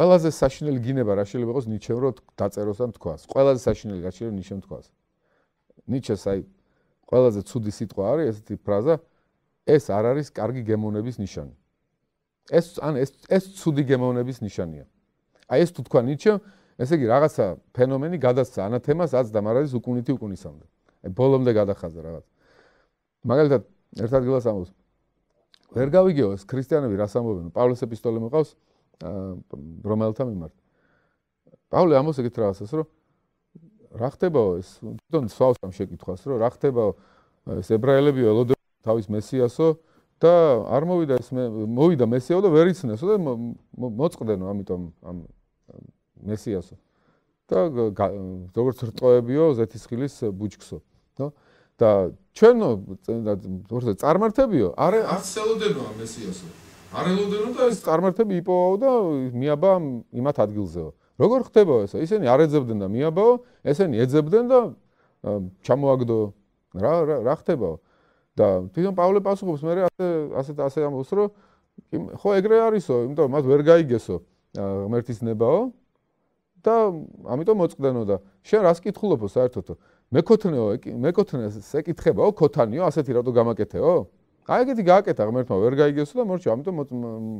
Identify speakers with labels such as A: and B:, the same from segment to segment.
A: ყველაზე საშინელი გინება რა შეიძლება იყოს ნიჩემ რო დაწეროს ან თქვას. ყველაზე საშინელი რა შეიძლება ნიჩემ თქვას. ნიჩეს აი ყველაზე ცუდი სიტყვა არის ესეთი ფრაზა ეს არ არის კარგი გემოვნების ნიშანი. ეს ან ეს ეს ცუდი გემოვნების ნიშანია. აი ეს თუ თქვა ნიჩემ, ესე იგი რაღაცა ფენომენი გადაცა ანათემას აც და მარალის უკუნითი უკუნისამდე. აი ბოლომდე გადახაზა რაღაც. მაგალითად ერთ ადგილას ამბობს ვერ გავიგეო ეს ქრისტიანები რას ამბობენ? პავლეს ეპისტოლე მოყავს რომელთა მიმართ. პავლე ამას ეგეთ რაღაცას რომ რა ხდებაო ეს თვითონ სვავსამ შეკითხვას რომ რა ხდებაო ეს ებრაელები ელოდო თავის მესიასო და არ მოვიდა ეს მოვიდა მესიაო და ვერ იცნესო და მოწყდენო ამიტომ ამ მესიასო და როგორც რწოებიო ზეთისხილის ბუჩქსო ნო და ჩვენო წინ და ზოგადად წარმართებიო არ არ ცელოდებაო მესიასო არელოდენო და ეს წარმართები იპოვავ და მიაბა იმათ ადგილზეო. როგორ ხდებოდა ესა? ისინი არეძებდნენ და მიაბაო, ესენი ეძებდნენ და ჩამოაგდო რა რა ხდებოდა? და თვითონ პავლე პასუხობს მე ასე ასე ასე ამბობს რომ ხო ეგრე არისო, იმიტომ რომ მას ვერ გაიგესო ღმერთის ნებაო და ამიტომ მოწდენო და შენ რას კითხულობო საერთოდ? მეკოთნეო, მეკოთნეს ეკითხებაო, ქოთანიო, ასეთი რატო გამაკეთეო? აი ეგეთი გააკეთა ღმერთმა ვერ გაიგეს და მორჩა ამიტომ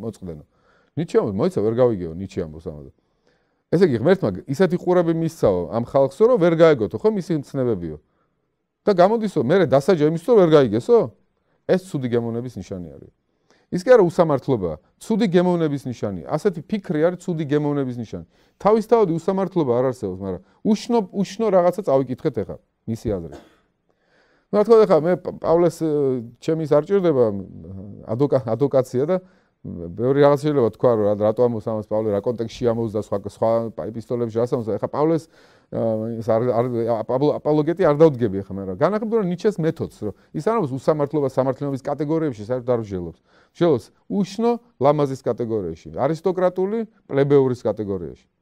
A: მოწყდენო ნიჩემ მოიცა ვერ გავიგეო ნიჩემ ამაზე ესე იგი ღმერთმა ისეთი ყურები მისცაო ამ ხალხსო რომ ვერ გაეგოთო ხო მისი ცნებებიო და გამოდისო მე დასაჯა იმისთვის რომ ვერ გაიგესო ეს ცუდი გემოვნების ნიშანი არის ის კი არა უსამართლობა ცუდი გემოვნების ნიშანია ასეთი ფიქრი არის ცუდი გემოვნების ნიშანი თავისთავად უსამართლობა არ არსებობს მაგრამ უშნო უშნო რაღაცა წავიკითხეთ ახლა მისი აზრით ну а тогда мне павлес чем ис арჭირდება адвока адвокация да ბევრი რაღაც შეიძლება თქვა რომ რატო ამოს ამას პავლე რა კონტექსში ამოს და სხვა სხვა ეპისტოლებში ასამს ეხა პავლეს ეს არ არ პავლო აპოლოგეტი არ დავდგები ეხა მაგრამ განახლდა რომ ნიჩეს მეთოდს რომ ის არის უსამართლობა სამართლიანობის კატეგორიებში საერთოდ არ ვჟელობს ვჟელობს უშნო ლამაზის კატეგორიაში არისტოკრატული პლებეურის კატეგორიაში